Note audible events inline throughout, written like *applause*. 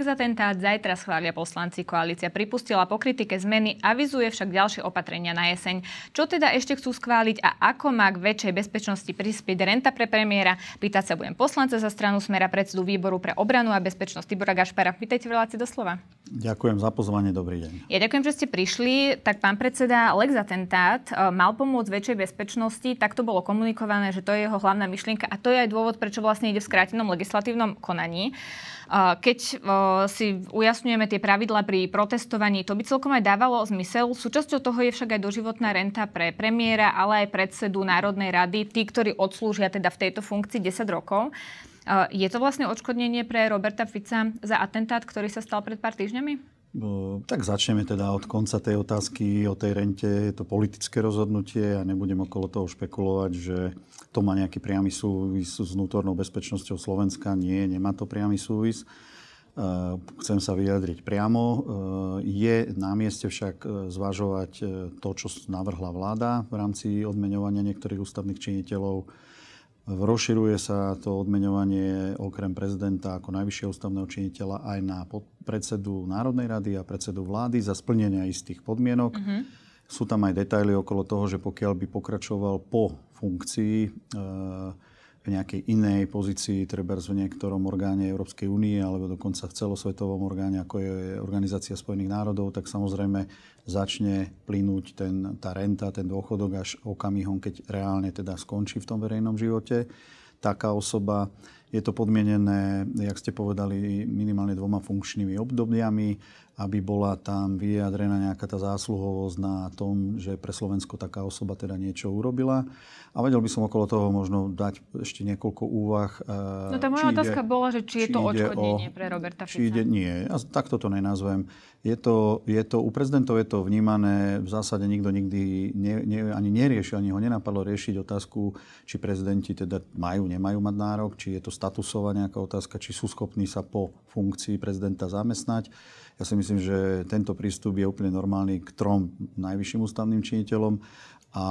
atentát zajtra schvália poslanci. Koalícia pripustila po kritike zmeny, avizuje však ďalšie opatrenia na jeseň. Čo teda ešte chcú schváliť a ako má k väčšej bezpečnosti prispieť renta pre premiéra? Pýtať sa budem poslanca za stranu Smera predsedu výboru pre obranu a bezpečnosť Tibora Gašpara. Pýtajte v relácii slova. Ďakujem za pozvanie, dobrý deň. Ja ďakujem, že ste prišli. Tak pán predseda, Lexatentát e, mal pomôcť väčšej bezpečnosti, tak to bolo komunikované, že to je jeho hlavná myšlienka a to je aj dôvod, prečo vlastne ide v skrátenom legislatívnom konaní. Keď si ujasňujeme tie pravidla pri protestovaní, to by celkom aj dávalo zmysel. Súčasťou toho je však aj doživotná renta pre premiéra, ale aj predsedu Národnej rady, tí, ktorí odslúžia teda v tejto funkcii 10 rokov. Je to vlastne odškodnenie pre Roberta Fica za atentát, ktorý sa stal pred pár týždňami? Tak začneme teda od konca tej otázky o tej rente. Je to politické rozhodnutie a nebudem okolo toho špekulovať, že to má nejaký priamy súvis s vnútornou bezpečnosťou Slovenska. Nie, nemá to priamy súvis. E, chcem sa vyjadriť priamo. E, je na mieste však e, zvažovať to, čo navrhla vláda v rámci odmeňovania niektorých ústavných činiteľov Rozširuje sa to odmeňovanie okrem prezidenta ako najvyššieho ústavného činiteľa aj na predsedu Národnej rady a predsedu vlády za splnenia istých podmienok. Uh-huh. Sú tam aj detaily okolo toho, že pokiaľ by pokračoval po funkcii e, v nejakej inej pozícii, treba v niektorom orgáne Európskej únie alebo dokonca v celosvetovom orgáne, ako je Organizácia spojených národov, tak samozrejme začne plynúť ten, tá renta, ten dôchodok až okamihom, keď reálne teda skončí v tom verejnom živote. Taká osoba, je to podmienené, jak ste povedali, minimálne dvoma funkčnými obdobiami aby bola tam vyjadrená nejaká tá zásluhovosť na tom, že pre Slovensko taká osoba teda niečo urobila. A vedel by som okolo toho možno dať ešte niekoľko úvah. Eh, no tá moja ide, otázka bola, že či je či to odškodnenie o, pre Roberta Fica. Či ide, nie, ja takto to nenazvem. Je to, je to, u prezidentov je to vnímané, v zásade nikto nikdy ne, ne, ani neriešil, ani ho nenapadlo riešiť otázku, či prezidenti teda majú, nemajú mať nárok, či je to statusová nejaká otázka, či sú schopní sa po funkcii prezidenta zamestnať. Ja si myslím, že tento prístup je úplne normálny k trom najvyšším ústavným činiteľom. A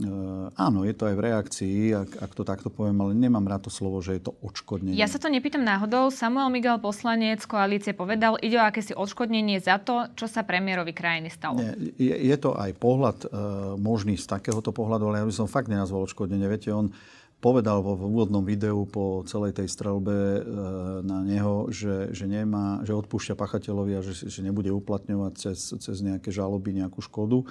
e, áno, je to aj v reakcii, ak, ak to takto poviem, ale nemám rád to slovo, že je to odškodnenie. Ja sa to nepýtam náhodou. Samuel Miguel, poslanec koalície, povedal, ide o akési odškodnenie za to, čo sa premiérovi krajiny stalo. Nie, je, je to aj pohľad e, možný z takéhoto pohľadu, ale ja by som fakt nenazval odškodnenie. Viete, on povedal vo úvodnom videu po celej tej strelbe e, na neho, že, že, nemá, že odpúšťa pachateľovi a že, že nebude uplatňovať cez, cez nejaké žaloby nejakú škodu.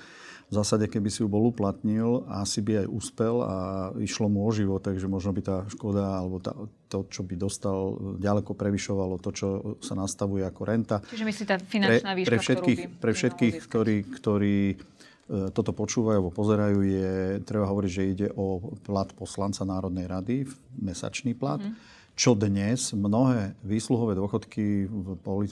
V zásade, keby si ju bol uplatnil, asi by aj uspel a išlo mu o život, takže možno by tá škoda alebo tá, to, čo by dostal, ďaleko prevyšovalo to, čo sa nastavuje ako renta. Čiže myslíte finančná výška, pre, pre všetkých, ktorú by pre všetkých ktorí, ktorí E, toto počúvajú alebo pozerajú, je, treba hovoriť, že ide o plat poslanca Národnej rady, mesačný plat. Mm čo dnes mnohé výsluhové dôchodky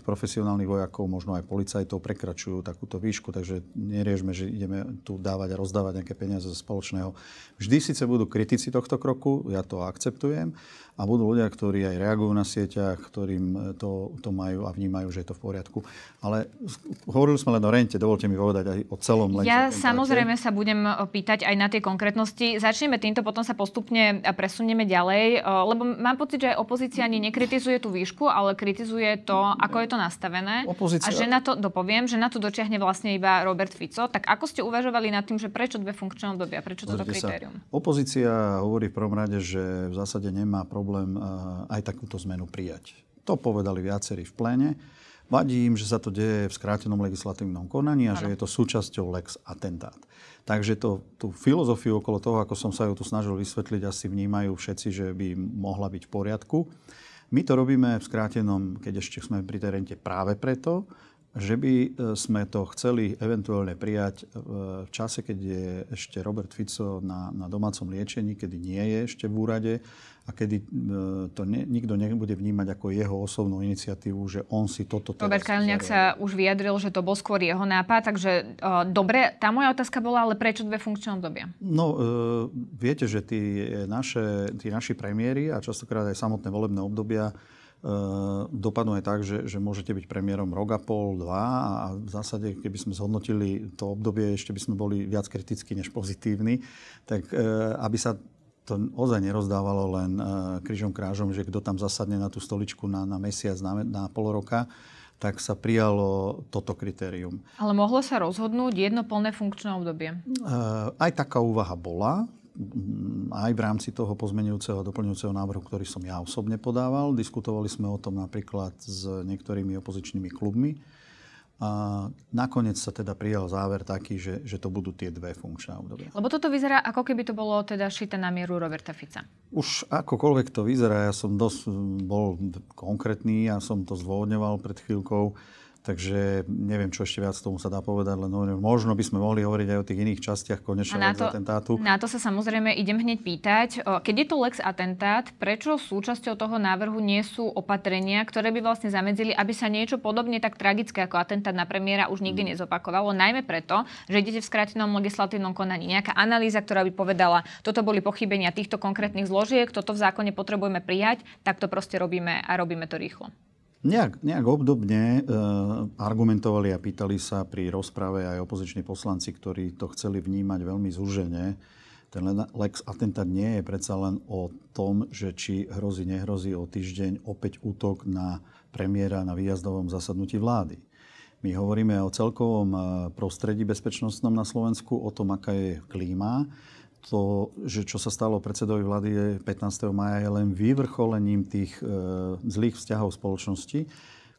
profesionálnych vojakov, možno aj policajtov prekračujú takúto výšku, takže neriežme, že ideme tu dávať a rozdávať nejaké peniaze zo spoločného. Vždy síce budú kritici tohto kroku, ja to akceptujem, a budú ľudia, ktorí aj reagujú na sieťach, ktorým to, to majú a vnímajú, že je to v poriadku. Ale hovorili sme len o rente, dovolte mi povedať aj o celom lente. Ja samozrejme sa budem pýtať aj na tie konkrétnosti. Začneme týmto, potom sa postupne presuneme ďalej, lebo mám pocit, že opozícia ani nekritizuje tú výšku, ale kritizuje to, ako je to nastavené. Opozícia. A že na to, dopoviem, že na to dočiahne vlastne iba Robert Fico. Tak ako ste uvažovali nad tým, že prečo dve funkčné obdobia, prečo toto kritérium? Sa. Opozícia hovorí v prvom rade, že v zásade nemá problém eh, aj takúto zmenu prijať. To povedali viacerí v pléne. Vadí im, že sa to deje v skrátenom legislatívnom konaní a ano. že je to súčasťou lex atentát. Takže to, tú filozofiu okolo toho, ako som sa ju tu snažil vysvetliť, asi vnímajú všetci, že by mohla byť v poriadku. My to robíme v skrátenom, keď ešte sme pri tej rente práve preto, že by e, sme to chceli eventuálne prijať e, v čase, keď je ešte Robert Fico na, na domácom liečení, kedy nie je ešte v úrade a kedy e, to ne, nikto nebude vnímať ako jeho osobnú iniciatívu, že on si toto... Robert Kaliňák sa už vyjadril, že to bol skôr jeho nápad, takže e, dobre, tá moja otázka bola, ale prečo dve funkčné obdobia? No, e, viete, že tí, naše, tí naši premiéry a častokrát aj samotné volebné obdobia Eh, dopadnú aj tak, že, že môžete byť premiérom rok a pol, dva a v zásade, keby sme zhodnotili to obdobie, ešte by sme boli viac kritickí než pozitívni, tak eh, aby sa to ozaj nerozdávalo len eh, krížom krážom, že kto tam zasadne na tú stoličku na, na mesiac, na, na pol roka, tak sa prijalo toto kritérium. Ale mohlo sa rozhodnúť jedno plné funkčné obdobie? Aj taká úvaha bola aj v rámci toho pozmenujúceho a doplňujúceho návrhu, ktorý som ja osobne podával. Diskutovali sme o tom napríklad s niektorými opozičnými klubmi. A nakoniec sa teda prijal záver taký, že, že to budú tie dve funkčné obdobia. Lebo toto vyzerá, ako keby to bolo teda šité na mieru Roberta Fica. Už akokoľvek to vyzerá, ja som dosť bol konkrétny, ja som to zvôdňoval pred chvíľkou. Takže neviem, čo ešte viac tomu sa dá povedať, len možno by sme mohli hovoriť aj o tých iných častiach konečného atentátu. Na to sa samozrejme idem hneď pýtať. Keď je to lex atentát, prečo súčasťou toho návrhu nie sú opatrenia, ktoré by vlastne zamedzili, aby sa niečo podobne tak tragické ako atentát na premiéra už nikdy hmm. nezopakovalo, najmä preto, že idete v skrátenom legislatívnom konaní. Nejaká analýza, ktorá by povedala, toto boli pochybenia týchto konkrétnych zložiek, toto v zákone potrebujeme prijať, tak to proste robíme a robíme to rýchlo. Nejak, nejak obdobne e, argumentovali a pýtali sa pri rozprave aj opoziční poslanci, ktorí to chceli vnímať veľmi zúžene. Ten lex atentát nie je predsa len o tom, že či hrozí, nehrozí o týždeň opäť útok na premiéra na výjazdovom zasadnutí vlády. My hovoríme o celkovom eh, prostredí bezpečnostnom na Slovensku, o tom, aká je klíma to, že čo sa stalo predsedovi vlády 15. maja je len vyvrcholením tých e, zlých vzťahov spoločnosti,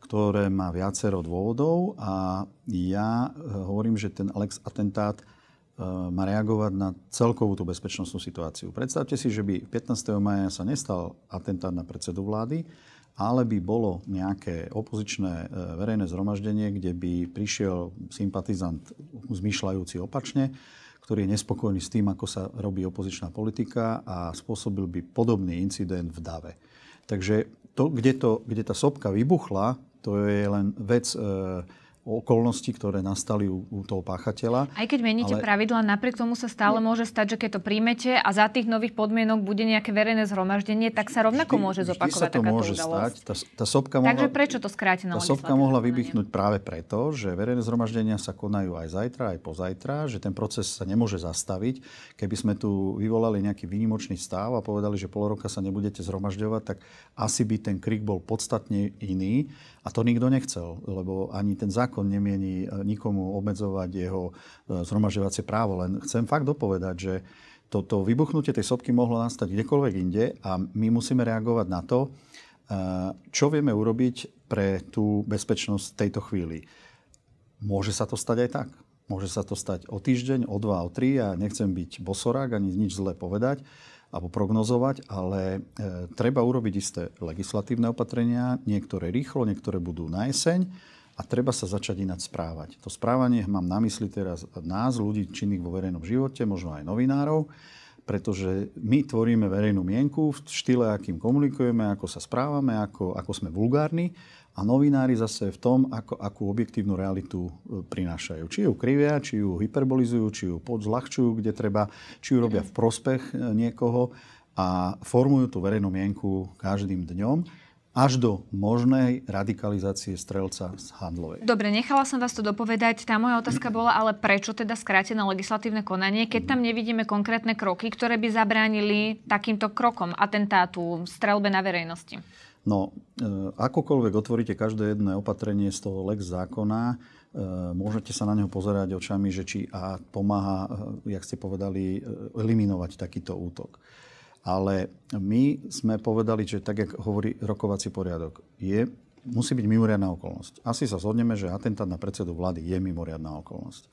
ktoré má viacero dôvodov a ja e, hovorím, že ten Alex atentát e, má reagovať na celkovú tú bezpečnostnú situáciu. Predstavte si, že by 15. maja sa nestal atentát na predsedu vlády, ale by bolo nejaké opozičné e, verejné zhromaždenie, kde by prišiel sympatizant zmyšľajúci opačne, ktorý je nespokojný s tým, ako sa robí opozičná politika a spôsobil by podobný incident v Dave. Takže to, kde, to, kde tá sopka vybuchla, to je len vec... E, okolnosti, ktoré nastali u, u toho páchateľa. Aj keď meníte ale... pravidla, napriek tomu sa stále môže stať, že keď to príjmete a za tých nových podmienok bude nejaké verejné zhromaždenie, tak sa rovnako vždy, môže zopakovať vždy sa to môže udalosť. stať. Tá, tá sopka mohla, Takže prečo to skrátená Tá sopka mohla vybichnúť práve preto, že verejné zhromaždenia sa konajú aj zajtra, aj pozajtra, že ten proces sa nemôže zastaviť. Keby sme tu vyvolali nejaký výnimočný stav a povedali, že pol roka sa nebudete zhromažďovať, tak asi by ten krik bol podstatne iný a to nikto nechcel, lebo ani ten zákon zákon nemieni e, nikomu obmedzovať jeho e, zhromažďovacie právo. Len chcem fakt dopovedať, že toto vybuchnutie tej sopky mohlo nastať kdekoľvek inde a my musíme reagovať na to, e, čo vieme urobiť pre tú bezpečnosť tejto chvíli. Môže sa to stať aj tak. Môže sa to stať o týždeň, o dva, o tri. Ja nechcem byť bosorák ani nič zlé povedať alebo prognozovať, ale e, treba urobiť isté legislatívne opatrenia, niektoré rýchlo, niektoré budú na jeseň a treba sa začať ináč správať. To správanie mám na mysli teraz nás, ľudí činných vo verejnom živote, možno aj novinárov, pretože my tvoríme verejnú mienku v štýle, akým komunikujeme, ako sa správame, ako, ako sme vulgárni a novinári zase v tom, ako, akú objektívnu realitu e, prinášajú. Či ju krivia, či ju hyperbolizujú, či ju podzľahčujú, kde treba, či ju robia v prospech e, niekoho a formujú tú verejnú mienku každým dňom až do možnej radikalizácie strelca z Handlovej. Dobre, nechala som vás to dopovedať. Tá moja otázka bola, ale prečo teda skrátené legislatívne konanie, keď tam nevidíme konkrétne kroky, ktoré by zabránili takýmto krokom, atentátu, strelbe na verejnosti? No, e, akokoľvek otvoríte každé jedné opatrenie z toho lex zákona, e, môžete sa na neho pozerať očami, že či a pomáha, e, jak ste povedali, e, eliminovať takýto útok. Ale my sme povedali, že tak, jak hovorí rokovací poriadok, je, musí byť mimoriadná okolnosť. Asi sa zhodneme, že atentát na predsedu vlády je mimoriadná okolnosť.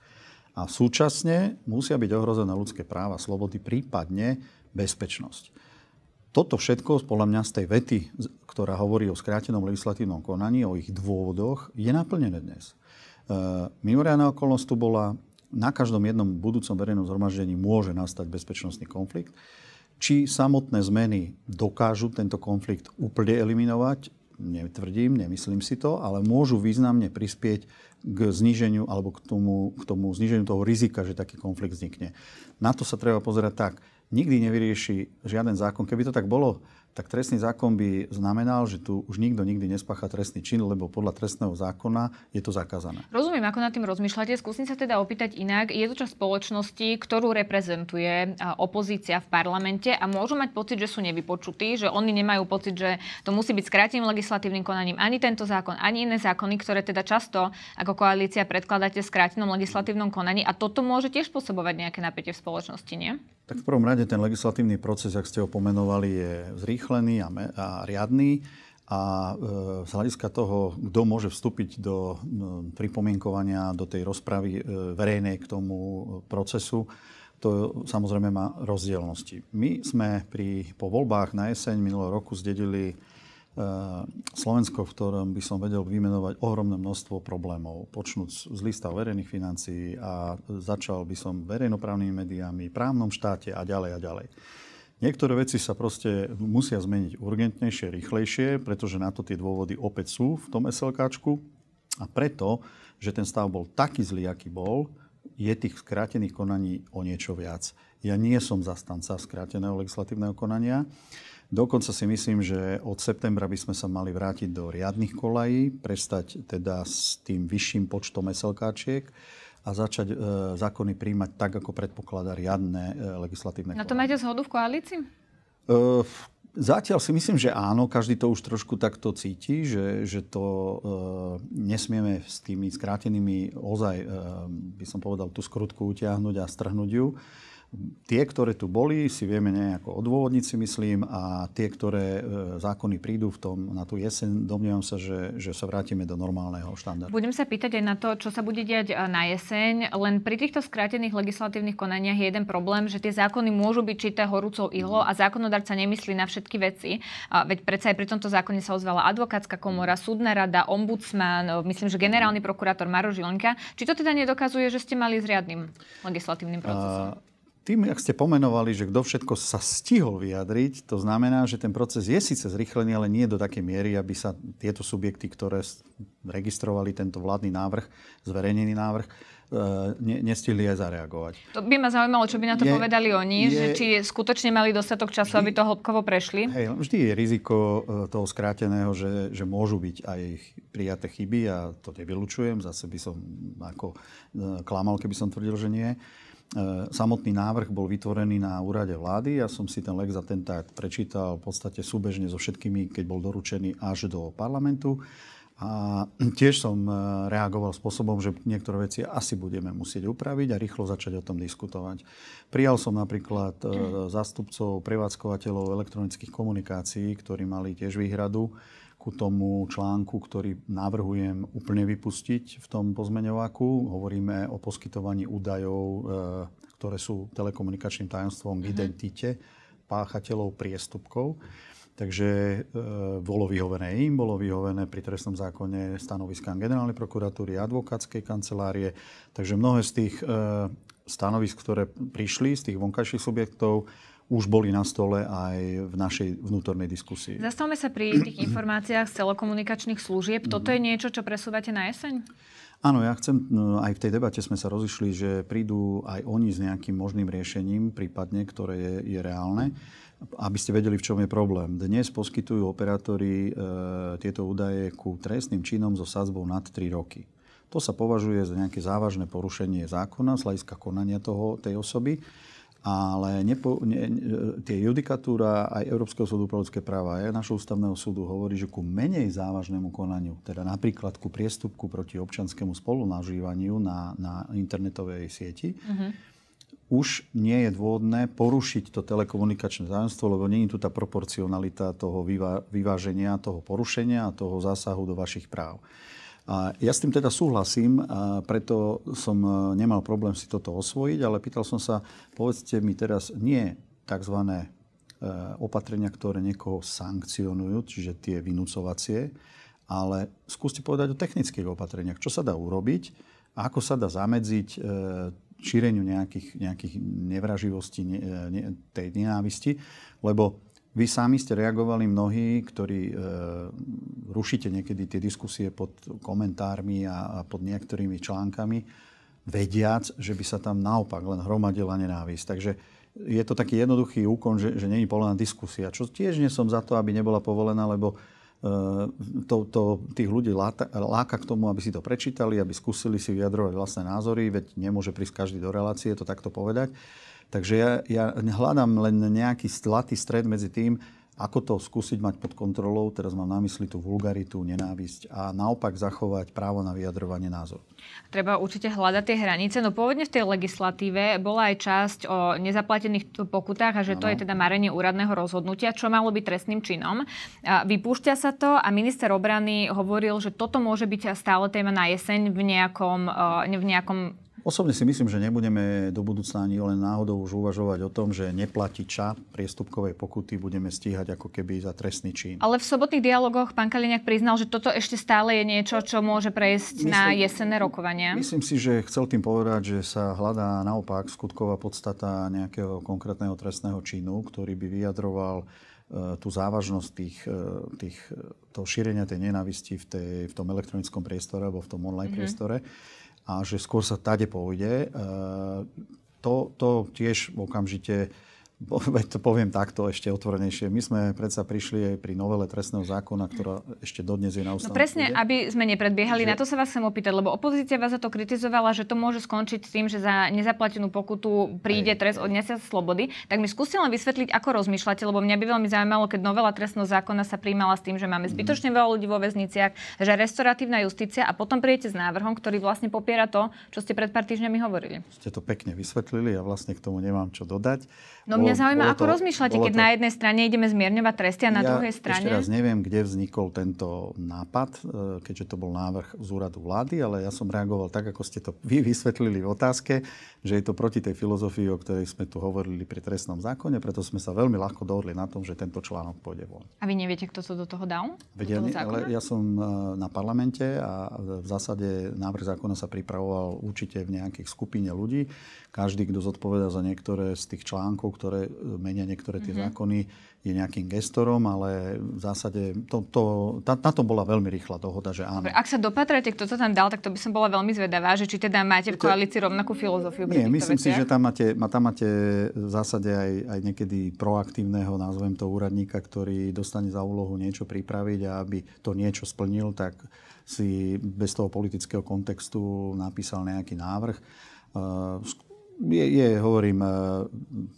A súčasne musia byť ohrozené ľudské práva, slobody, prípadne bezpečnosť. Toto všetko, podľa mňa, z tej vety, ktorá hovorí o skrátenom legislatívnom konaní, o ich dôvodoch, je naplnené dnes. E, mimoriadná okolnosť tu bola, na každom jednom budúcom verejnom zhromaždení môže nastať bezpečnostný konflikt. Či samotné zmeny dokážu tento konflikt úplne eliminovať, netvrdím, nemyslím si to, ale môžu významne prispieť k zníženiu alebo k tomu, k tomu zníženiu toho rizika, že taký konflikt vznikne. Na to sa treba pozerať tak. Nikdy nevyrieši žiaden zákon. Keby to tak bolo, tak trestný zákon by znamenal, že tu už nikto nikdy nespacha trestný čin, lebo podľa trestného zákona je to zakázané. Rozumiem, ako nad tým rozmýšľate. Skúsim sa teda opýtať inak. Je to časť spoločnosti, ktorú reprezentuje opozícia v parlamente a môžu mať pocit, že sú nevypočutí, že oni nemajú pocit, že to musí byť skráteným legislatívnym konaním ani tento zákon, ani iné zákony, ktoré teda často ako koalícia predkladáte v skrátenom legislatívnom konaní a toto môže tiež spôsobovať nejaké napätie v spoločnosti, nie? Tak v prvom rade ten legislatívny proces, ak ste ho pomenovali, je zrýchlený urýchlený a, me, a riadný. A e, z hľadiska toho, kto môže vstúpiť do pripomienkovania, do tej rozpravy e, verejnej k tomu e, procesu, to samozrejme má rozdielnosti. My sme pri, po voľbách na jeseň minulého roku zdedili Slovensko, v ktorom by som vedel vymenovať ohromné množstvo problémov, počnúc z lista verejných financií a začal by som verejnoprávnymi médiami, právnom štáte a ďalej a ďalej. Niektoré veci sa proste musia zmeniť urgentnejšie, rýchlejšie, pretože na to tie dôvody opäť sú v tom SLKčku. A preto, že ten stav bol taký zlý, aký bol, je tých skrátených konaní o niečo viac. Ja nie som zastanca skráteného legislatívneho konania. Dokonca si myslím, že od septembra by sme sa mali vrátiť do riadnych kolají, prestať teda s tým vyšším počtom SLKčiek a začať e, zákony príjmať tak, ako predpokladá riadne e, legislatívne Na no to máte zhodu v koalícii? E, zatiaľ si myslím, že áno. Každý to už trošku takto cíti, že, že to e, nesmieme s tými skrátenými ozaj, e, by som povedal, tú skrutku utiahnuť a strhnúť ju tie, ktoré tu boli, si vieme nejako odôvodniť, si myslím, a tie, ktoré e, zákony prídu v tom, na tú jeseň, domnievam sa, že, že sa vrátime do normálneho štandardu. Budem sa pýtať aj na to, čo sa bude diať e, na jeseň. Len pri týchto skrátených legislatívnych konaniach je jeden problém, že tie zákony môžu byť čité horúcou mm. a zákonodarca nemyslí na všetky veci. Veď predsa aj pri tomto zákone sa ozvala advokátska komora, súdna rada, ombudsman, e, myslím, že generálny prokurátor Maro Žilenka. Či to teda nedokazuje, že ste mali s riadnym legislatívnym procesom? A tým, ak ste pomenovali, že kto všetko sa stihol vyjadriť, to znamená, že ten proces je síce zrýchlený, ale nie do takej miery, aby sa tieto subjekty, ktoré registrovali tento vládny návrh, zverejnený návrh, e, ne, nestihli aj zareagovať. To by ma zaujímalo, čo by na to je, povedali oni, je, že či skutočne mali dostatok času, vždy, aby to hĺbkovo prešli. Hej, vždy je riziko e, toho skráteného, že, že môžu byť aj prijaté chyby a to nevylučujem, zase by som ako e, klamal, keby som tvrdil, že nie E, samotný návrh bol vytvorený na úrade vlády. Ja som si ten lex tak prečítal v podstate súbežne so všetkými, keď bol doručený až do parlamentu. A tiež som e, reagoval spôsobom, že niektoré veci asi budeme musieť upraviť a rýchlo začať o tom diskutovať. Prijal som napríklad e, mhm. zástupcov prevádzkovateľov elektronických komunikácií, ktorí mali tiež výhradu, ku tomu článku, ktorý navrhujem úplne vypustiť v tom pozmeňovaku. Hovoríme o poskytovaní údajov, e, ktoré sú telekomunikačným tajomstvom k mhm. identite páchateľov priestupkov. Takže e, bolo vyhovené im, bolo vyhovené pri trestnom zákone stanoviskám generálnej prokuratúry, advokátskej kancelárie. Takže mnohé z tých e, stanovisk, ktoré prišli z tých vonkajších subjektov, už boli na stole aj v našej vnútornej diskusii. Zastavme sa pri tých informáciách z telekomunikačných služieb. Mhm. Toto je niečo, čo presúvate na jeseň? Áno, ja chcem, no, aj v tej debate sme sa rozišli, že prídu aj oni s nejakým možným riešením, prípadne, ktoré je, je reálne, aby ste vedeli, v čom je problém. Dnes poskytujú operátori e, tieto údaje ku trestným činom so sadzbou nad 3 roky. To sa považuje za nejaké závažné porušenie zákona z hľadiska konania toho, tej osoby ale nepo, ne, tie judikatúra aj Európskeho súdu pre ľudské práva, aj našho ústavného súdu hovorí, že ku menej závažnému konaniu, teda napríklad ku priestupku proti občanskému spolunažívaniu na, na internetovej sieti, mm-hmm. už nie je dôvodné porušiť to telekomunikačné tajomstvo, lebo nie je tu tá proporcionalita toho vyváženia, toho porušenia a toho zásahu do vašich práv. A ja s tým teda súhlasím, a preto som e, nemal problém si toto osvojiť, ale pýtal som sa, povedzte mi teraz nie tzv. E, opatrenia, ktoré niekoho sankcionujú, čiže tie vynúcovacie, ale skúste povedať o technických opatreniach. Čo sa dá urobiť a ako sa dá zamedziť e, šíreniu nejakých, nejakých nevraživostí, ne, ne, tej nenávisti, lebo vy sami ste reagovali mnohí, ktorí e, rušíte niekedy tie diskusie pod komentármi a, a pod niektorými článkami, vediac, že by sa tam naopak len hromadila nenávisť. Takže je to taký jednoduchý úkon, že, že není povolená diskusia, čo tiež nie som za to, aby nebola povolená, lebo e, to, to, tých ľudí láta, láka k tomu, aby si to prečítali, aby skúsili si vyjadrovať vlastné názory, veď nemôže prísť každý do relácie, to takto povedať. Takže ja, ja hľadám len nejaký zlatý stred medzi tým, ako to skúsiť mať pod kontrolou, teraz mám na mysli tú vulgaritu, nenávisť a naopak zachovať právo na vyjadrovanie názoru. Treba určite hľadať tie hranice, no pôvodne v tej legislatíve bola aj časť o nezaplatených pokutách a že ano. to je teda marenie úradného rozhodnutia, čo malo byť trestným činom. Vypúšťa sa to a minister obrany hovoril, že toto môže byť stále téma na jeseň v nejakom, v nejakom Osobne si myslím, že nebudeme do budúcna ani len náhodou už uvažovať o tom, že neplatiča priestupkovej pokuty budeme stíhať ako keby za trestný čin. Ale v sobotných dialogoch pán Kaliňák priznal, že toto ešte stále je niečo, čo môže prejsť myslím, na jesenné rokovania. Myslím si, že chcel tým povedať, že sa hľadá naopak skutková podstata nejakého konkrétneho trestného činu, ktorý by vyjadroval e, tú závažnosť tých, e, tých, e, toho šírenia tej nenávisti v, tej, v tom elektronickom priestore alebo v tom online mm-hmm. priestore a že skôr sa tade pôjde. Eh, to, to tiež okamžite to poviem takto ešte otvorenejšie. My sme predsa prišli aj pri novele trestného zákona, ktorá ešte dodnes je na no ústavnom No presne, súde. aby sme nepredbiehali, že... na to sa vás chcem opýtať, lebo opozícia vás za to kritizovala, že to môže skončiť s tým, že za nezaplatenú pokutu príde aj, trest odňatia slobody. Tak mi skúste len vysvetliť, ako rozmýšľate, lebo mňa by veľmi zaujímalo, keď novela trestného zákona sa príjmala s tým, že máme mhm. zbytočne veľa ľudí vo väzniciach, že restoratívna justícia a potom príjete s návrhom, ktorý vlastne popiera to, čo ste pred pár týždňami hovorili. Ste to pekne vysvetlili, ja vlastne k tomu nemám čo dodať. No Mňa zaujíma, bolo ako rozmýšľate, keď to... na jednej strane ideme zmierňovať tresty a na ja druhej strane... ešte raz neviem, kde vznikol tento nápad, e, keďže to bol návrh z úradu vlády, ale ja som reagoval tak, ako ste to *laughs* vy vysvetlili v otázke, že je to proti tej filozofii, o ktorej sme tu hovorili pri trestnom zákone, preto sme sa veľmi ľahko dohodli na tom, že tento článok pôjde von. A vy neviete, kto to do toho dal? Vedel, do toho ale ja som e, na parlamente a v zásade návrh zákona sa pripravoval určite v nejakých skupine ľudí. Každý, kto zodpoveda za niektoré z tých článkov, ktoré ktoré e, menia niektoré tie mm-hmm. zákony, je nejakým gestorom, ale v zásade to, to, tá, na tom bola veľmi rýchla dohoda, že áno. ak sa dopatrate, kto to tam dal, tak to by som bola veľmi zvedavá, že či teda máte v koalícii rovnakú filozofiu. Nie, myslím veciach. si, že tam máte, tam máte v zásade aj, aj niekedy proaktívneho, nazvem to, úradníka, ktorý dostane za úlohu niečo pripraviť a aby to niečo splnil, tak si bez toho politického kontextu napísal nejaký návrh e, je, je, hovorím, eh,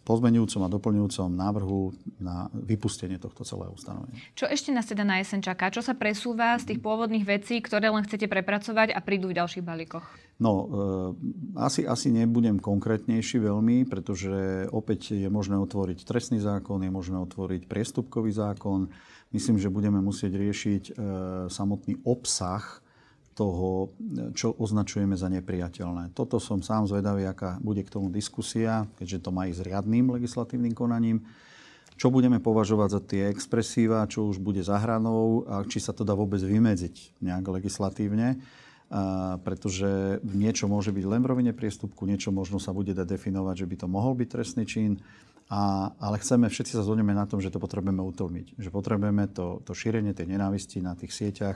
pozmenujúcom a doplňujúcom návrhu na vypustenie tohto celého ustanovenia. Čo ešte nás teda na jeseň čaká? Čo sa presúva z tých pôvodných vecí, ktoré len chcete prepracovať a prídu v ďalších balíkoch? No, eh, asi, asi nebudem konkrétnejší veľmi, pretože opäť je možné otvoriť trestný zákon, je možné otvoriť priestupkový zákon. Myslím, že budeme musieť riešiť eh, samotný obsah toho, čo označujeme za nepriateľné. Toto som sám zvedavý, aká bude k tomu diskusia, keďže to má ísť riadným legislatívnym konaním. Čo budeme považovať za tie expresíva, čo už bude za hranou a či sa to dá vôbec vymedziť nejak legislatívne. A pretože niečo môže byť len v rovine priestupku, niečo možno sa bude dať definovať, že by to mohol byť trestný čin, a, ale chceme, všetci sa zhodneme na tom, že to potrebujeme utlmiť. Že potrebujeme to, to šírenie tej nenávisti na tých sieťach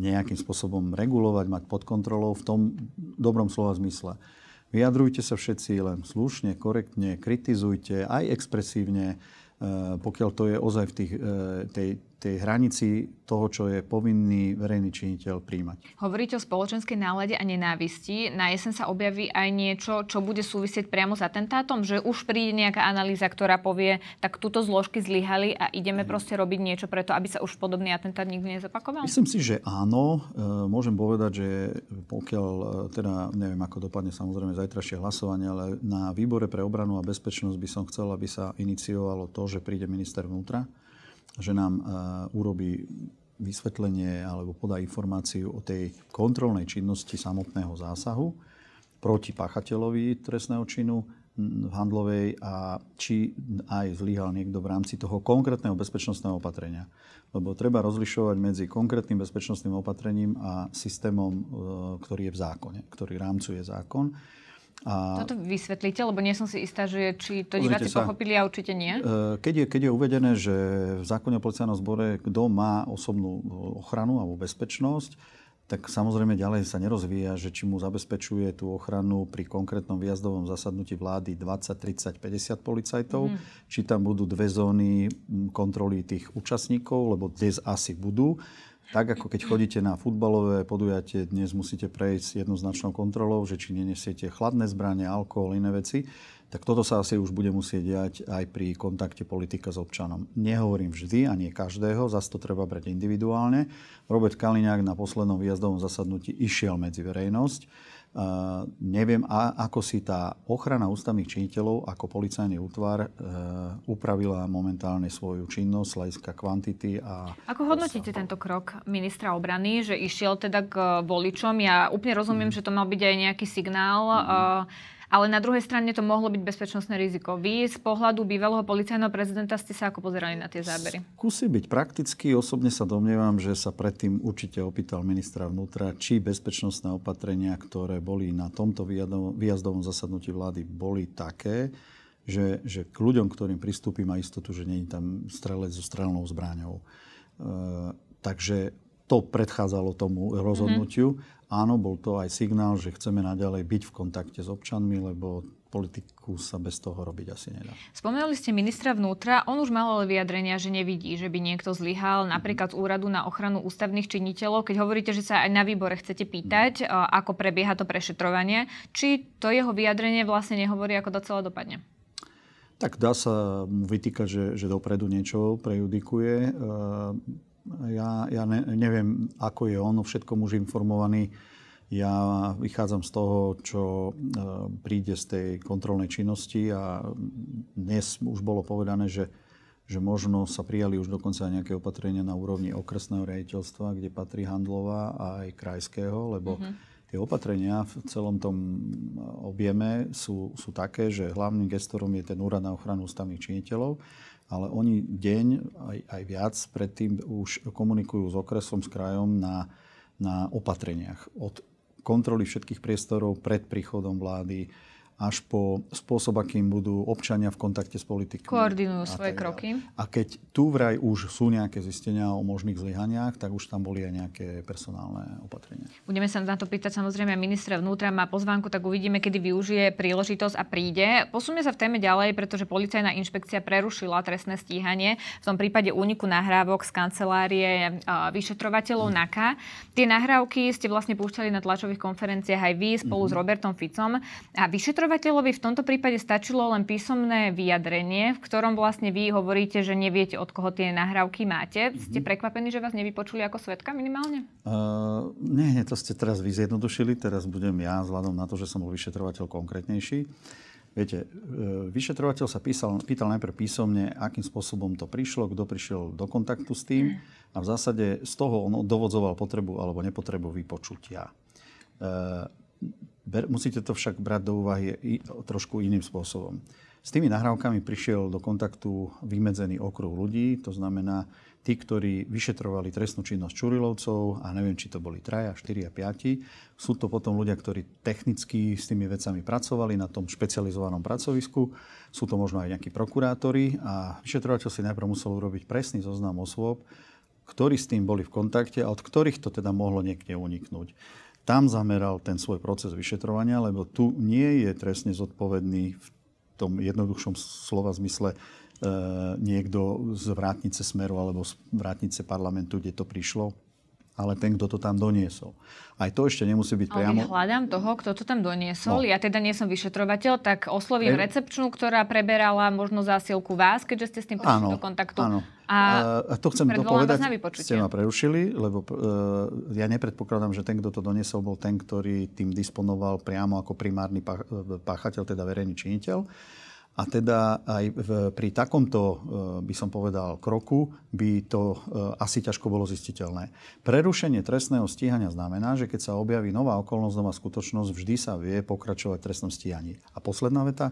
nejakým spôsobom regulovať, mať pod kontrolou v tom dobrom slova zmysle. Vyjadrujte sa všetci len slušne, korektne, kritizujte, aj expresívne, eh, pokiaľ to je ozaj v tých, eh, tej, tej hranici toho, čo je povinný verejný činiteľ príjmať. Hovoríte o spoločenskej nálade a nenávisti. Na jesen sa objaví aj niečo, čo bude súvisieť priamo s atentátom, že už príde nejaká analýza, ktorá povie, tak túto zložky zlyhali a ideme mhm. proste robiť niečo preto, aby sa už podobný atentát nikdy nezapakoval? Myslím si, že áno. E, môžem povedať, že pokiaľ, e, teda neviem, ako dopadne samozrejme zajtrašie hlasovanie, ale na výbore pre obranu a bezpečnosť by som chcel, aby sa iniciovalo to, že príde minister vnútra že nám e, urobí vysvetlenie alebo podá informáciu o tej kontrolnej činnosti samotného zásahu proti páchateľovi trestného činu v handlovej a či aj zlyhal niekto v rámci toho konkrétneho bezpečnostného opatrenia. Lebo treba rozlišovať medzi konkrétnym bezpečnostným opatrením a systémom, e, ktorý je v zákone, ktorý rámcuje zákon. A... Toto vysvetlíte, lebo nie som si istá, že či to diváci sa, pochopili a určite nie. E, keď je, keď je uvedené, že v zákone o policajnom zbore kto má osobnú e, ochranu alebo bezpečnosť, tak samozrejme ďalej sa nerozvíja, že či mu zabezpečuje tú ochranu pri konkrétnom výjazdovom zasadnutí vlády 20, 30, 50 policajtov, mm. či tam budú dve zóny kontroly tých účastníkov, lebo dnes asi budú. Tak ako keď chodíte na futbalové podujatie, dnes musíte prejsť jednoznačnou kontrolou, že či nenesiete chladné zbranie, alkohol, iné veci tak toto sa asi už bude musieť diať aj pri kontakte politika s občanom. Nehovorím vždy a nie každého, zase to treba brať individuálne. Robert Kaliňák na poslednom výjazdovom zasadnutí išiel medzi verejnosť. Uh, neviem, a, ako si tá ochrana ústavných činiteľov ako policajný útvar uh, upravila momentálne svoju činnosť hľadiska kvantity. A ako hodnotíte tento krok ministra obrany, že išiel teda k voličom? Ja úplne rozumiem, mm. že to mal byť aj nejaký signál. Mm. Uh, ale na druhej strane to mohlo byť bezpečnostné riziko. Vy z pohľadu bývalého policajného prezidenta ste sa ako pozerali na tie zábery? Skúsi byť prakticky. Osobne sa domnievam, že sa predtým určite opýtal ministra vnútra, či bezpečnostné opatrenia, ktoré boli na tomto výjazdovom zasadnutí vlády, boli také, že, že k ľuďom, ktorým pristúpim, má istotu, že nie je tam strelec so strelnou zbraňou. E, takže to predchádzalo tomu mhm. rozhodnutiu. Mm-hmm áno, bol to aj signál, že chceme naďalej byť v kontakte s občanmi, lebo politiku sa bez toho robiť asi nedá. Spomenuli ste ministra vnútra, on už mal ale vyjadrenia, že nevidí, že by niekto zlyhal mhm. napríklad z úradu na ochranu ústavných činiteľov, keď hovoríte, že sa aj na výbore chcete pýtať, mm. ako prebieha to prešetrovanie, či to jeho vyjadrenie vlastne nehovorí, ako to celé dopadne. Tak dá sa mu vytýkať, že, že dopredu niečo prejudikuje. Ehm, ja, ja ne, neviem, ako je on o všetkom už informovaný. Ja vychádzam z toho, čo e, príde z tej kontrolnej činnosti a dnes už bolo povedané, že, že možno sa prijali už dokonca aj nejaké opatrenia na úrovni okresného riaditeľstva, kde patrí Handlová a aj krajského, lebo mm-hmm. tie opatrenia v celom tom e, objeme sú, sú také, že hlavným gestorom je ten úrad na ochranu ústavných činiteľov ale oni deň aj, aj viac predtým už komunikujú s okresom, s krajom na, na opatreniach. Od kontroly všetkých priestorov pred príchodom vlády, až po spôsob, akým budú občania v kontakte s politikmi. Koordinujú svoje teda. kroky. A keď tu vraj už sú nejaké zistenia o možných zlyhaniach, tak už tam boli aj nejaké personálne opatrenia. Budeme sa na to pýtať samozrejme ministra vnútra, má pozvánku, tak uvidíme, kedy využije príležitosť a príde. Posunieme sa v téme ďalej, pretože policajná inšpekcia prerušila trestné stíhanie v tom prípade úniku nahrávok z kancelárie e, vyšetrovateľov hm. Mm. NAKA. Tie nahrávky ste vlastne púšťali na tlačových konferenciách aj vy spolu hm. s mhm. Robertom Ficom. A vyšetrovateľ vyšetrovateľovi v tomto prípade stačilo len písomné vyjadrenie, v ktorom vlastne vy hovoríte, že neviete, od koho tie nahrávky máte. Mm-hmm. Ste prekvapení, že vás nevypočuli ako svetka minimálne? Uh, nie, nie, to ste teraz vy zjednodušili. Teraz budem ja, vzhľadom na to, že som bol vyšetrovateľ konkrétnejší. Viete, e, vyšetrovateľ sa písal, pýtal najprv písomne, akým spôsobom to prišlo, kto prišiel do kontaktu s tým a v zásade z toho on dovodzoval potrebu alebo nepotrebu vypočutia. E, musíte to však brať do úvahy trošku iným spôsobom. S tými nahrávkami prišiel do kontaktu vymedzený okruh ľudí, to znamená tí, ktorí vyšetrovali trestnú činnosť Čurilovcov, a neviem, či to boli traja, 4 piati, Sú to potom ľudia, ktorí technicky s tými vecami pracovali na tom špecializovanom pracovisku. Sú to možno aj nejakí prokurátori a vyšetrovateľ si najprv musel urobiť presný zoznam osôb, ktorí s tým boli v kontakte a od ktorých to teda mohlo niekde uniknúť tam zameral ten svoj proces vyšetrovania, lebo tu nie je trestne zodpovedný v tom jednoduchšom slova zmysle e, niekto z vrátnice Smeru alebo z vrátnice parlamentu, kde to prišlo, ale ten, kto to tam doniesol. Aj to ešte nemusí byť priamo... Ale hľadám toho, kto to tam doniesol. No. Ja teda nie som vyšetrovateľ, tak oslovím e... recepčnú, ktorá preberala možno zásielku vás, keďže ste s tým prišli do kontaktu. Áno. A, a e, e, to chcem dopovedať, ste ma prerušili, lebo e, ja nepredpokladám, že ten, kto to doniesol, bol ten, ktorý tým disponoval priamo ako primárny e, páchateľ, teda verejný činiteľ. A teda aj v, pri takomto, e, by som povedal, kroku by to e, asi ťažko bolo zistiteľné. Prerušenie trestného stíhania znamená, že keď sa objaví nová okolnosť, nová skutočnosť, vždy sa vie pokračovať v trestnom stíhaní. A posledná veta,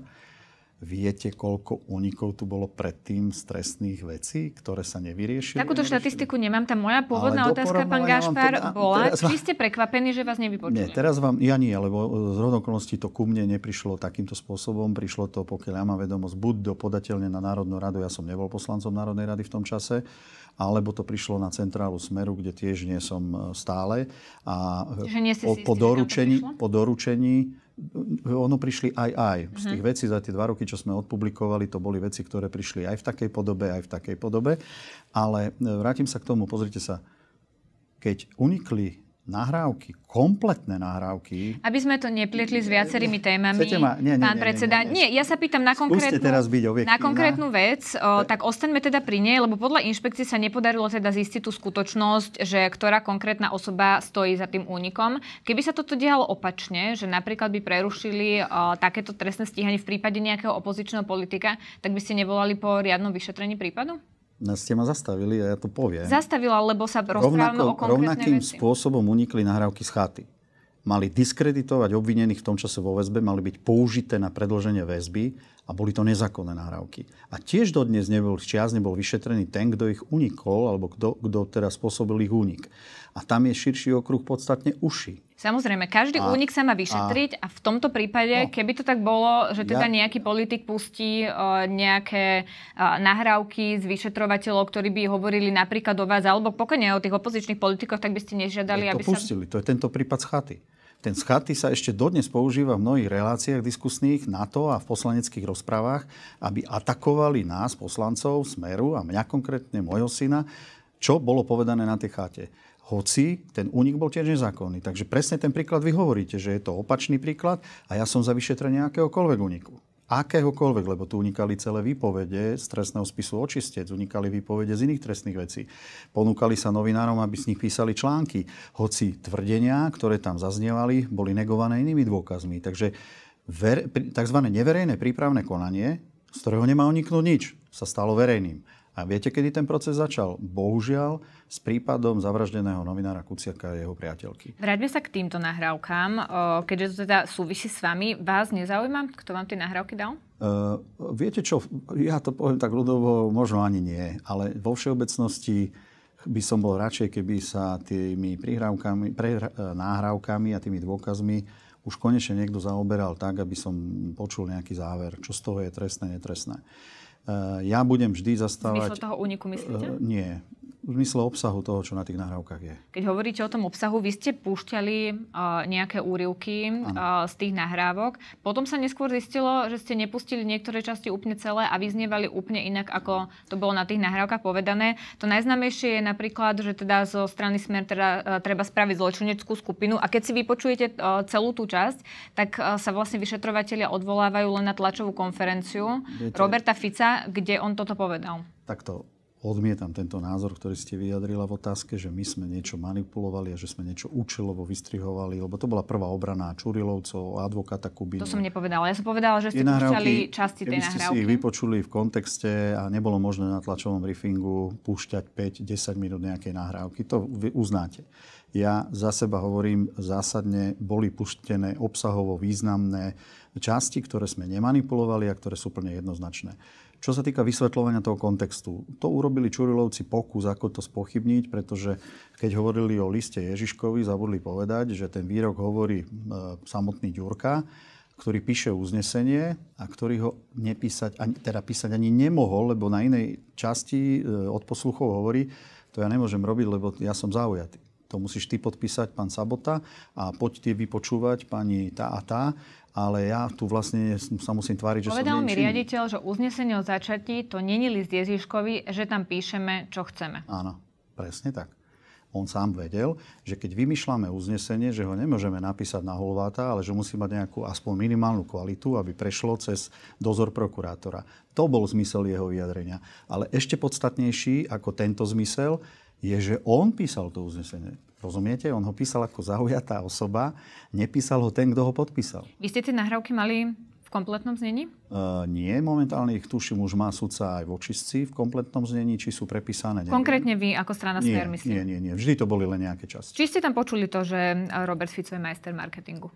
Viete, koľko unikov tu bolo predtým stresných vecí, ktoré sa nevyriešili? Takúto štatistiku nemám. Tá moja pôvodná Ale otázka, pán Gašpar, ja bola, teraz či ste prekvapení, že vás nevypočuli. Nie, teraz vám, ja nie, lebo e, z rovnokolnosti to ku mne neprišlo takýmto spôsobom. Prišlo to, pokiaľ ja mám vedomosť, buď do podateľne na Národnú radu, ja som nebol poslancom Národnej rady v tom čase, alebo to prišlo na centrálu Smeru, kde tiež nie som e, stále. A e, Že po, po, istý, doručení, po doručení ono prišli aj aj. Z mhm. tých vecí za tie dva roky, čo sme odpublikovali, to boli veci, ktoré prišli aj v takej podobe, aj v takej podobe. Ale e, vrátim sa k tomu, pozrite sa, keď unikli nahrávky, kompletné nahrávky. Aby sme to neplietli s viacerými témami, ma... nie, nie, pán nie, nie, predseda. Nie, nie, nie. nie, ja sa pýtam na konkrétnu, teraz byť na konkrétnu vec, o, tak ostaňme teda pri nej, lebo podľa inšpekcie sa nepodarilo teda zistiť tú skutočnosť, že ktorá konkrétna osoba stojí za tým únikom. Keby sa toto dialo opačne, že napríklad by prerušili o, takéto trestné stíhanie v prípade nejakého opozičného politika, tak by ste nevolali po riadnom vyšetrení prípadu? ste ma zastavili a ja to poviem. Zastavila, lebo sa rozprávame Rovnako, o Rovnakým veci. spôsobom unikli nahrávky z chaty. Mali diskreditovať obvinených v tom čase vo väzbe, mali byť použité na predloženie väzby a boli to nezákonné nahrávky. A tiež dodnes nebol čas, nebol vyšetrený ten, kto ich unikol, alebo kto, kto teraz spôsobil ich únik. A tam je širší okruh podstatne uši. Samozrejme, každý a, únik sa má vyšetriť a, a v tomto prípade, no, keby to tak bolo, že teda ja, nejaký politik pustí uh, nejaké uh, nahrávky z vyšetrovateľov, ktorí by hovorili napríklad o vás, alebo pokojne o tých opozičných politikoch, tak by ste nežiadali, to aby pustili. sa... pustili, to je tento prípad z chaty. Ten z sa ešte dodnes používa v mnohých reláciách diskusných na to a v poslaneckých rozprávach, aby atakovali nás, poslancov, Smeru a mňa konkrétne, môjho syna, čo bolo povedané na tej chate. Hoci ten únik bol tiež nezákonný. Takže presne ten príklad vy hovoríte, že je to opačný príklad a ja som za vyšetrenie akéhokoľvek úniku akéhokoľvek, lebo tu unikali celé výpovede z trestného spisu očistec, unikali výpovede z iných trestných vecí. Ponúkali sa novinárom, aby z nich písali články, hoci tvrdenia, ktoré tam zaznievali, boli negované inými dôkazmi. Takže ver, tzv. neverejné prípravné konanie, z ktorého nemá uniknúť nič, sa stalo verejným. A viete, kedy ten proces začal? Bohužiaľ, s prípadom zavraždeného novinára Kuciaka a jeho priateľky. Vráťme sa k týmto nahrávkám. Keďže to teda súvisí s vami, vás nezaujíma, kto vám tie nahrávky dal? Uh, viete čo, ja to poviem tak ľudovo, možno ani nie, ale vo všeobecnosti by som bol radšej, keby sa tými prihrávkami, pre, e, náhrávkami a tými dôkazmi už konečne niekto zaoberal tak, aby som počul nejaký záver, čo z toho je trestné, netrestné. Uh, Eh, ja budem vždy zastávať... Zmysel toho úniku myslíte? Eh, nie v zmysle obsahu toho, čo na tých nahrávkach je. Keď hovoríte o tom obsahu, vy ste púšťali uh, nejaké úryvky uh, z tých nahrávok. Potom sa neskôr zistilo, že ste nepustili niektoré časti úplne celé a vyznievali úplne inak, ako to bolo na tých nahrávkach povedané. To najznámejšie je napríklad, že teda zo strany Smer teda, uh, treba spraviť zločineckú skupinu a keď si vypočujete uh, celú tú časť, tak uh, sa vlastne vyšetrovatelia odvolávajú len na tlačovú konferenciu Viete, Roberta Fica, kde on toto povedal. Takto odmietam tento názor, ktorý ste vyjadrila v otázke, že my sme niečo manipulovali a že sme niečo účelovo vystrihovali, lebo to bola prvá obrana Čurilovcov, advokáta Kubina. To som nepovedala. Ja som povedala, že ste nahrávky, časti tej nahrávky. ste si ich vypočuli v kontexte a nebolo možné na tlačovom briefingu púšťať 5-10 minút nejakej nahrávky. To vy uznáte. Ja za seba hovorím zásadne, boli puštené obsahovo významné časti, ktoré sme nemanipulovali a ktoré sú plne jednoznačné. Čo sa týka vysvetľovania toho kontextu, to urobili Čurilovci pokus, ako to spochybniť, pretože keď hovorili o liste Ježiškovi, zabudli povedať, že ten výrok hovorí e, samotný Ďurka, ktorý píše uznesenie a ktorý ho nepísať, ani, teda písať ani nemohol, lebo na inej časti e, od posluchov hovorí, to ja nemôžem robiť, lebo ja som zaujatý. To musíš ty podpísať, pán Sabota, a poď ty vypočúvať pani tá a tá ale ja tu vlastne sa musím tváriť, že Povedal som mi riaditeľ, že uznesenie o začatí to není list Ježiškovi, že tam píšeme, čo chceme. Áno, presne tak. On sám vedel, že keď vymýšľame uznesenie, že ho nemôžeme napísať na Holváta, ale že musí mať nejakú aspoň minimálnu kvalitu, aby prešlo cez dozor prokurátora. To bol zmysel jeho vyjadrenia. Ale ešte podstatnejší ako tento zmysel je, že on písal to uznesenie. Rozumiete? On ho písal ako zaujatá osoba, nepísal ho ten, kto ho podpísal. Vy ste tie nahrávky mali v kompletnom znení? Uh, nie, momentálne ich tuším, už má sudca aj v očistci v kompletnom znení, či sú prepísané. Neviem. Konkrétne vy ako strana Smer, myslím? Nie, nie, nie. Vždy to boli len nejaké časti. Či ste tam počuli to, že Robert Fico je majster marketingu?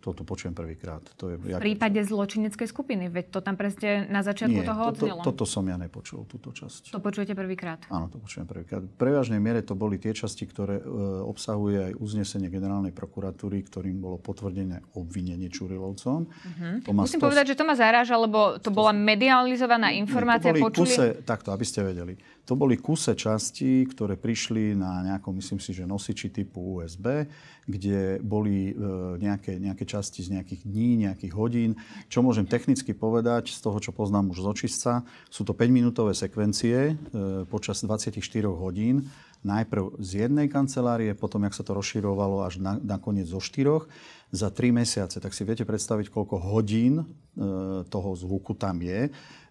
toto počujem prvýkrát. To je, v prípade čo? zločineckej skupiny, veď to tam presne na začiatku Nie, toho odznelo. To, to, toto som ja nepočul, túto časť. To počujete prvýkrát? Áno, to počujem prvýkrát. V prevažnej miere to boli tie časti, ktoré e, obsahuje aj uznesenie generálnej prokuratúry, ktorým bolo potvrdené obvinenie Čurilovcom. Uh-huh. Musím 100... povedať, že to ma zaráža, lebo to bola medializovaná informácia. Nie, to boli počuli... kuse, takto, aby ste vedeli. To boli kuse časti, ktoré prišli na nejakom, myslím si, že nosiči typu USB, kde boli e, nejaké, nejaké časti z nejakých dní, nejakých hodín. Čo môžem technicky povedať z toho, čo poznám už z očistca, sú to 5-minútové sekvencie e, počas 24 hodín. Najprv z jednej kancelárie, potom, jak sa to rozširovalo až na, nakoniec zo štyroch za 3 mesiace, tak si viete predstaviť, koľko hodín e, toho zvuku tam je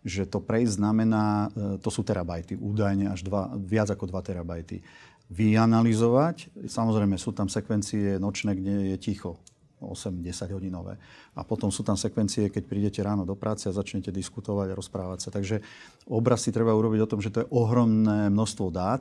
že to prejsť znamená, e, to sú terabajty, údajne až dva, viac ako 2 terabajty. Vyanalizovať, samozrejme sú tam sekvencie nočné, kde je ticho, 8-10 hodinové. A potom sú tam sekvencie, keď prídete ráno do práce a začnete diskutovať a rozprávať sa. Takže obraz si treba urobiť o tom, že to je ohromné množstvo dát,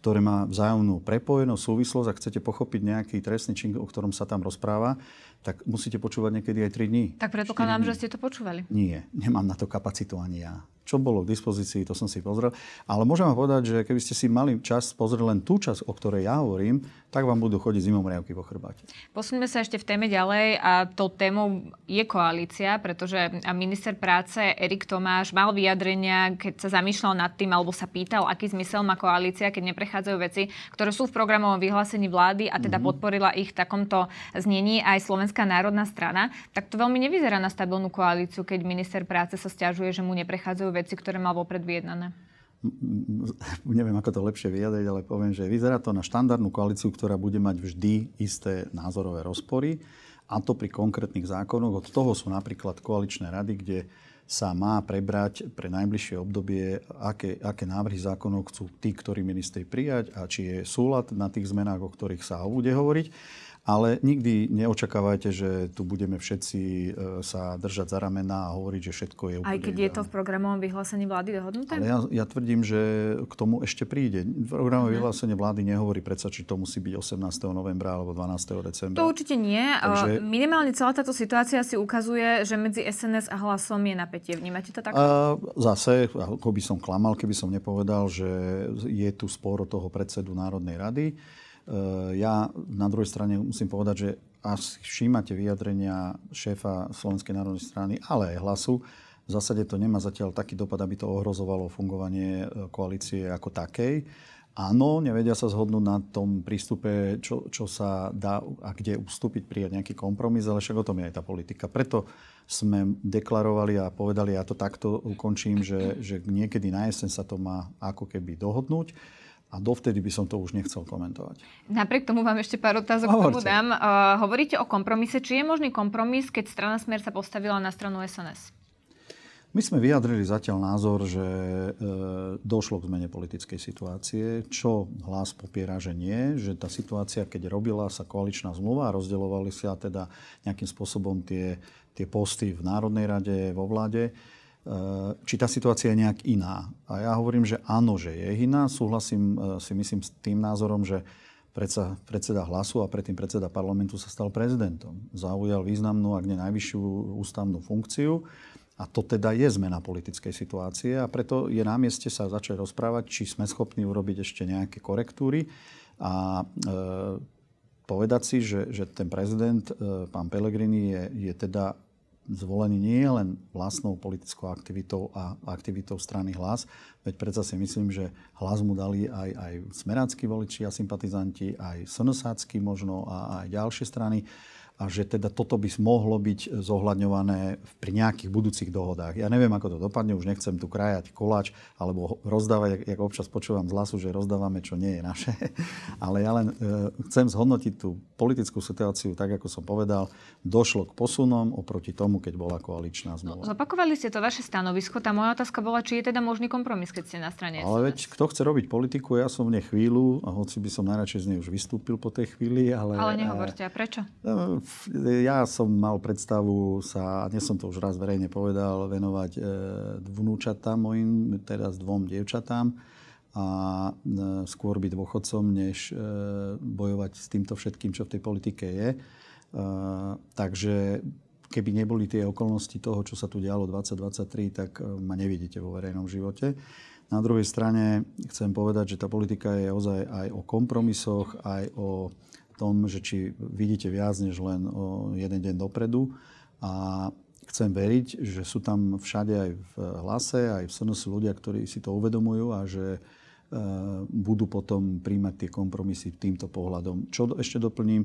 ktoré má vzájomnú prepojenú súvislosť a chcete pochopiť nejaký trestný čin, o ktorom sa tam rozpráva, tak musíte počúvať niekedy aj 3 dní. Tak predpokladám, že ste to počúvali. Nie, nemám na to kapacitu ani ja. Čo bolo k dispozícii, to som si pozrel. Ale môžem vám povedať, že keby ste si mali čas pozrieť len tú časť, o ktorej ja hovorím, tak vám budú chodiť zimom riavky po chrbáte. Posuneme sa ešte v téme ďalej a tou témou je koalícia, pretože minister práce Erik Tomáš mal vyjadrenia, keď sa zamýšľal nad tým, alebo sa pýtal, aký zmysel má koalícia, keď neprechádza prechádzajú veci, ktoré sú v programovom vyhlásení vlády a teda mm-hmm. podporila ich v takomto znení aj Slovenská národná strana, tak to veľmi nevyzerá na stabilnú koalíciu, keď minister práce sa stiažuje, že mu neprechádzajú veci, ktoré mal vopred vyjednané neviem, ako to lepšie vyjadriť, ale poviem, že vyzerá to na štandardnú koalíciu, ktorá bude mať vždy isté názorové rozpory, a to pri konkrétnych zákonoch. Od toho sú napríklad koaličné rady, kde sa má prebrať pre najbližšie obdobie, aké, aké návrhy zákonov chcú tí, ktorí ministri prijať a či je súlad na tých zmenách, o ktorých sa bude hovoriť. Ale nikdy neočakávajte, že tu budeme všetci e, sa držať za ramena a hovoriť, že všetko je úplne Aj keď ideálne. je to v programovom vyhlásení vlády dohodnuté? Ale ja, ja tvrdím, že k tomu ešte príde. Programové uh-huh. Mhm. vyhlásenie vlády nehovorí predsa, či to musí byť 18. novembra alebo 12. decembra. To určite nie. E, Takže... Minimálne celá táto situácia si ukazuje, že medzi SNS a hlasom je napätie. Vnímate to tak? A zase, ako by som klamal, keby som nepovedal, že je tu spor toho predsedu Národnej rady. Eh, ja na druhej strane musím povedať, že až všímate vyjadrenia šéfa Slovenskej národnej strany, ale aj hlasu, v zásade to nemá zatiaľ taký dopad, aby to ohrozovalo fungovanie eh, koalície ako takej. Áno, nevedia sa zhodnúť na tom prístupe, čo, čo sa dá a kde ustúpiť, prijať nejaký kompromis, ale však o tom je aj tá politika. Preto sme deklarovali a povedali, ja to takto ukončím, že, že niekedy na jeseň sa to má ako keby dohodnúť a dovtedy by som to už nechcel komentovať. Napriek tomu vám ešte pár otázok Hovorte. tomu dám. Uh, hovoríte o kompromise. Či je možný kompromis, keď strana Smer sa postavila na stranu SNS? My sme vyjadrili zatiaľ názor, že e, došlo k zmene politickej situácie, čo hlas popiera, že nie, že tá situácia, keď robila sa koaličná zmluva a rozdeľovali sa teda nejakým spôsobom tie, tie posty v Národnej rade, vo vláde, Eh, či tá situácia je nejak iná. A ja hovorím, že áno, že je iná. Súhlasím eh, si myslím s tým názorom, že predsa, predseda hlasu a predtým predseda parlamentu sa stal prezidentom. Zaujal významnú, ak nie najvyššiu ústavnú funkciu. A to teda je zmena politickej situácie a preto je na mieste sa začať rozprávať, či sme schopní urobiť ešte nejaké korektúry a e, povedať si, že, že ten prezident, e, pán Pellegrini, je, je teda zvolený nie len vlastnou politickou aktivitou a aktivitou strany hlas, veď predsa si myslím, že hlas mu dali aj, aj smeráckí voliči a sympatizanti, aj sonosácky možno a, aj ďalšie strany a že teda toto by mohlo byť e, zohľadňované pri nejakých budúcich dohodách. Ja neviem, ako to dopadne, už nechcem tu krajať koláč alebo rozdávať, ako občas počúvam z hlasu, že rozdávame, čo nie je naše. *laughs* Ale ja len e, chcem zhodnotiť tú politickú situáciu, tak ako som povedal, došlo k posunom oproti tomu, keď bola koaličná no, zmluva. No, zopakovali ste to vaše stanovisko, tá moja otázka bola, či je teda možný kompromis, keď ste na strane. Ale veď kto chce robiť politiku, ja som v nej chvíľu, a hoci by som najradšej z nej už vystúpil po tej chvíli, ale... Ale nehovorte, a prečo? E, ja som mal predstavu sa, a dnes som to už raz verejne povedal, venovať e, vnúčatám mojim, teraz dvom dievčatám a e, skôr byť dôchodcom, než e, bojovať s týmto všetkým, čo v tej politike je. takže keby neboli tie okolnosti toho, čo sa tu dialo 2023, tak ma nevidíte vo verejnom živote. Na druhej strane chcem povedať, že tá politika je ozaj aj o kompromisoch, aj o tom, že či vidíte viac než len o jeden deň dopredu. A chcem veriť, že sú tam všade aj v hlase, aj v SNS ľudia, ktorí si to uvedomujú a že e, budú potom príjmať tie kompromisy týmto pohľadom. Čo ešte doplním,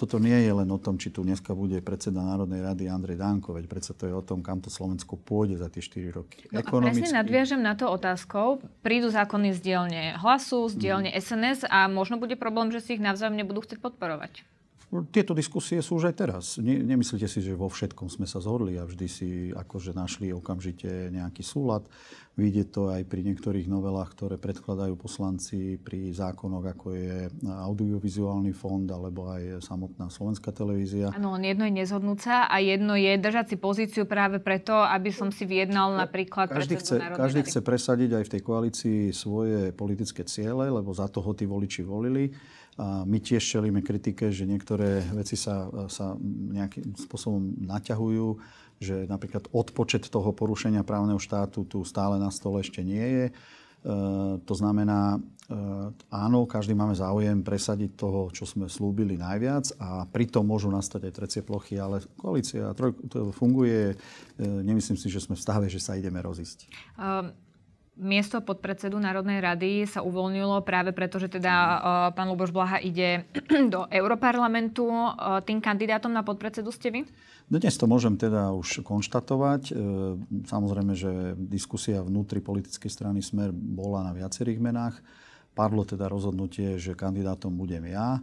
toto nie je len o tom, či tu dneska bude predseda Národnej rady Andrej Danko, veď predsa to je o tom, kam to Slovensko pôjde za tie 4 roky. No Ekonomicky... a presne nadviažem na to otázkou. Prídu zákony z dielne hlasu, z dielne mm. SNS a možno bude problém, že si ich navzájom nebudú chcieť podporovať tieto diskusie sú už aj teraz. nemyslíte si, že vo všetkom sme sa zhodli a vždy si akože našli okamžite nejaký súlad. Vyjde to aj pri niektorých novelách, ktoré predkladajú poslanci pri zákonoch, ako je audiovizuálny fond alebo aj samotná slovenská televízia. Áno, len jedno je nezhodnúť sa a jedno je držať si pozíciu práve preto, aby som si vyjednal napríklad každý chce, Každý chce presadiť aj v tej koalícii svoje politické ciele, lebo za toho tí voliči volili my tiež čelíme kritike, že niektoré veci sa, sa nejakým spôsobom naťahujú, že napríklad odpočet toho porušenia právneho štátu tu stále na stole ešte nie je. E, to znamená, e, áno, každý máme záujem presadiť toho, čo sme slúbili najviac a pritom môžu nastať aj trecie plochy, ale koalícia to funguje. E, nemyslím si, že sme v stave, že sa ideme rozísť. Um miesto podpredsedu Národnej rady sa uvoľnilo práve preto, že teda pán Luboš Blaha ide *clears throat* do Európarlamentu. tým kandidátom na podpredsedu ste vy? Dnes to môžem teda už konštatovať. E, samozrejme, že diskusia vnútri politickej strany Smer bola na viacerých menách. Padlo teda rozhodnutie, že kandidátom budem ja. E,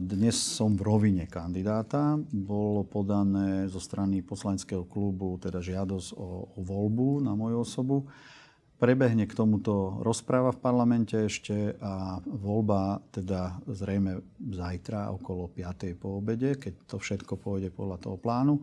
dnes som v rovine kandidáta. Bolo podané zo strany poslaneckého klubu teda žiadosť o, o voľbu na moju osobu. Prebehne k tomuto rozpráva v parlamente ešte a voľba teda zrejme zajtra okolo 5. po obede, keď to všetko pôjde podľa toho plánu. E,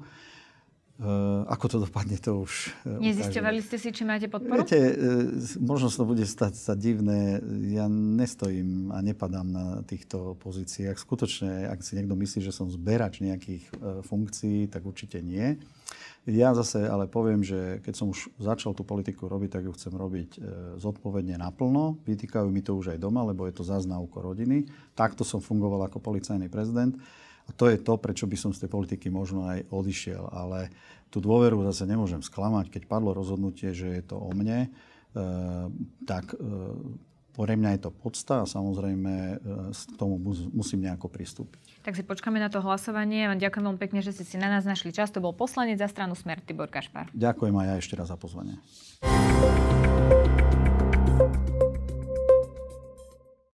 ako to dopadne, to už... Eh, Nezistovali ste si, či máte podporu? Viete, e, možno to bude stať sa divné. Ja nestojím a nepadám na týchto pozíciách. Skutočne, ak si niekto myslí, že som zberač nejakých funkcií, tak určite nie. Ja zase ale poviem, že keď som už začal tú politiku robiť, tak ju chcem robiť e, zodpovedne naplno. Vytýkajú mi to už aj doma, lebo je to zaznávko rodiny. Takto som fungoval ako policajný prezident. A to je to, prečo by som z tej politiky možno aj odišiel. Ale tú dôveru zase nemôžem sklamať. Keď padlo rozhodnutie, že je to o mne, e, tak e, pre mňa je to podsta a samozrejme e, k tomu musím nejako pristúpiť tak si počkáme na to hlasovanie. Vám ďakujem veľmi pekne, že ste si na nás našli čas. To bol poslanec za stranu Smer Tibor Kašpar. Ďakujem aj ja ešte raz za pozvanie.